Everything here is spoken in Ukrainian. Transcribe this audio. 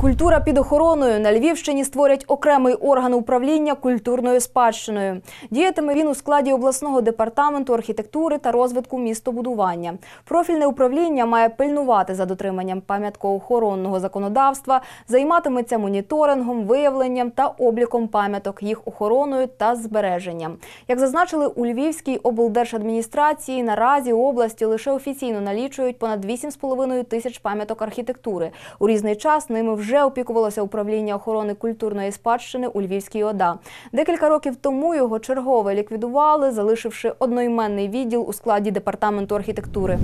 Культура під охороною на Львівщині створять окремий орган управління культурною спадщиною. Діятиме він у складі обласного департаменту архітектури та розвитку містобудування. Профільне управління має пильнувати за дотриманням пам'яткоохоронного законодавства, займатиметься моніторингом, виявленням та обліком пам'яток, їх охороною та збереженням. Як зазначили у Львівській облдержадміністрації, наразі області лише офіційно налічують понад 8,5 тисяч пам'яток архітектури. У різний час ними вже вже опікувалося управління охорони культурної спадщини у Львівській ОДА. Декілька років тому його чергове ліквідували, залишивши одноіменний відділ у складі департаменту архітектури.